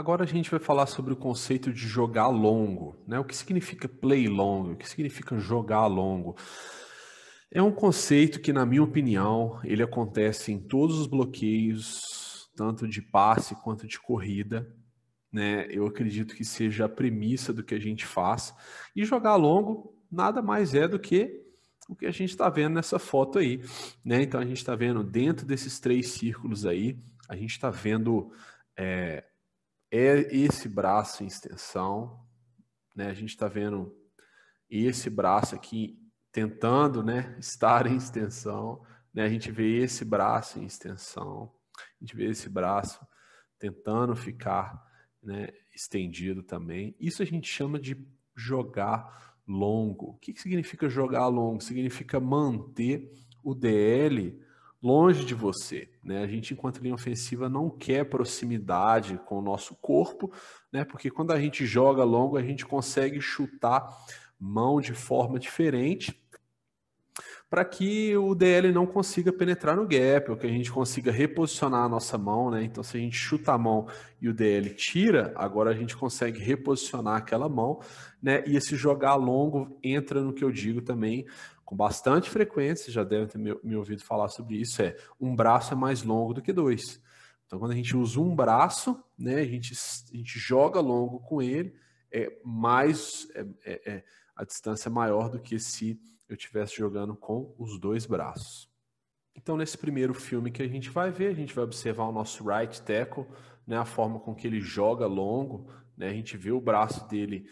Agora a gente vai falar sobre o conceito de jogar longo, né? O que significa play long, o que significa jogar longo. É um conceito que, na minha opinião, ele acontece em todos os bloqueios, tanto de passe quanto de corrida. Né? Eu acredito que seja a premissa do que a gente faz. E jogar longo nada mais é do que o que a gente está vendo nessa foto aí. Né? Então a gente está vendo dentro desses três círculos aí, a gente está vendo é, é esse braço em extensão, né? A gente está vendo esse braço aqui tentando, né, estar em extensão, né? A gente vê esse braço em extensão, a gente vê esse braço tentando ficar, né, estendido também. Isso a gente chama de jogar longo. O que, que significa jogar longo? Significa manter o DL longe de você. Né? A gente, enquanto linha ofensiva, não quer proximidade com o nosso corpo, né? porque quando a gente joga longo, a gente consegue chutar mão de forma diferente para que o DL não consiga penetrar no gap, ou que a gente consiga reposicionar a nossa mão, né? Então, se a gente chuta a mão e o DL tira, agora a gente consegue reposicionar aquela mão, né? E esse jogar longo entra no que eu digo também com bastante frequência, já devem ter me, ouvido falar sobre isso, é um braço é mais longo do que dois. Então, quando a gente usa um braço, né, a gente, a gente joga longo com ele, é mais é, é, é a distância é maior do que se eu estivesse jogando com os dois braços. Então, nesse primeiro filme que a gente vai ver, a gente vai observar o nosso right tackle, né, a forma com que ele joga longo, né, a gente vê o braço dele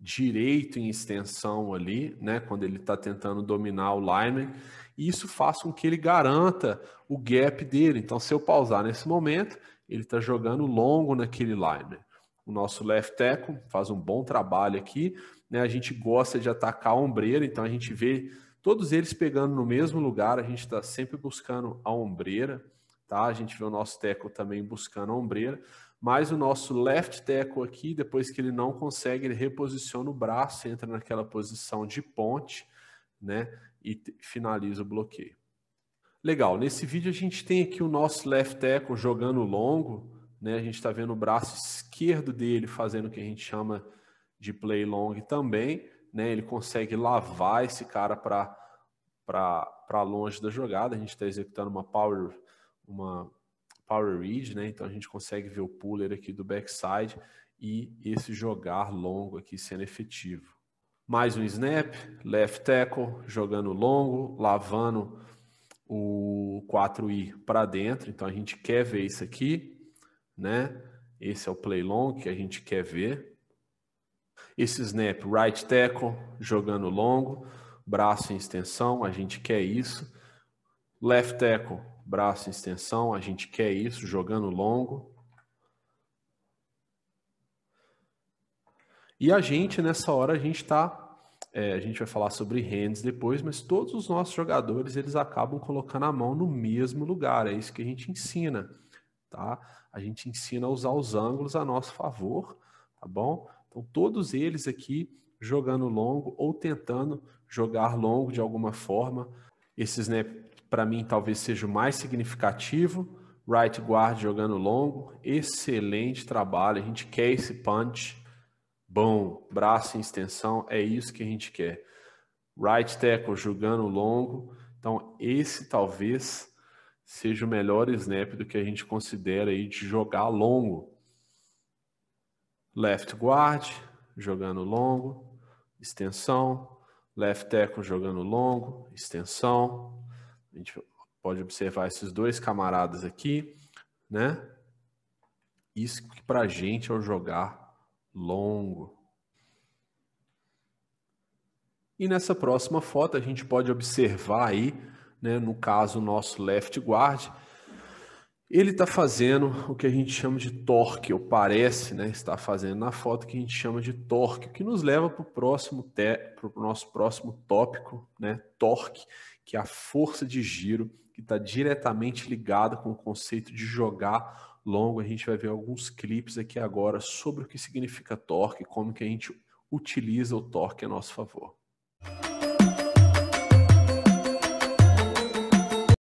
direito em extensão ali, né, quando ele está tentando dominar o lineman, e isso faz com que ele garanta o gap dele. Então, se eu pausar nesse momento, ele está jogando longo naquele lineman o nosso left tackle, faz um bom trabalho aqui. Né? A gente gosta de atacar a ombreira, então a gente vê todos eles pegando no mesmo lugar, a gente está sempre buscando a ombreira. Tá? A gente vê o nosso tackle também buscando a ombreira, mas o nosso left tackle aqui, depois que ele não consegue, ele reposiciona o braço, entra naquela posição de ponte, né? E finaliza o bloqueio. Legal, nesse vídeo a gente tem aqui o nosso left tackle jogando longo, né? A gente está vendo o braço esquerdo dele fazendo o que a gente chama de play long também. Né? Ele consegue lavar esse cara para longe da jogada. A gente está executando uma power, uma power read, né? então a gente consegue ver o puller aqui do backside e esse jogar longo aqui sendo efetivo. Mais um snap, left tackle, jogando longo, lavando o 4i para dentro. Então a gente quer ver isso aqui né? Esse é o play long que a gente quer ver. Esse snap right tackle jogando longo, braço em extensão, a gente quer isso. Left tackle, braço em extensão, a gente quer isso, jogando longo. E a gente, nessa hora, a gente está. É, a gente vai falar sobre hands depois, mas todos os nossos jogadores eles acabam colocando a mão no mesmo lugar. É isso que a gente ensina tá? A gente ensina a usar os ângulos a nosso favor, tá bom? Então, todos eles aqui jogando longo ou tentando jogar longo de alguma forma. Esses, né, para mim, talvez seja o mais significativo. Right guard jogando longo, excelente trabalho. A gente quer esse punch. Bom, braço em extensão, é isso que a gente quer. Right tackle jogando longo. Então, esse talvez seja o melhor snap do que a gente considera aí de jogar longo. Left guard, jogando longo, extensão. Left tackle jogando longo, extensão. A gente pode observar esses dois camaradas aqui, né? Isso que para a gente é o jogar longo. E nessa próxima foto a gente pode observar aí né, no caso nosso left guard, ele está fazendo o que a gente chama de torque, ou parece né, estar fazendo na foto que a gente chama de torque, o que nos leva para o nosso próximo tópico, né, torque, que é a força de giro, que está diretamente ligada com o conceito de jogar longo. A gente vai ver alguns clipes aqui agora sobre o que significa torque, como que a gente utiliza o torque a nosso favor.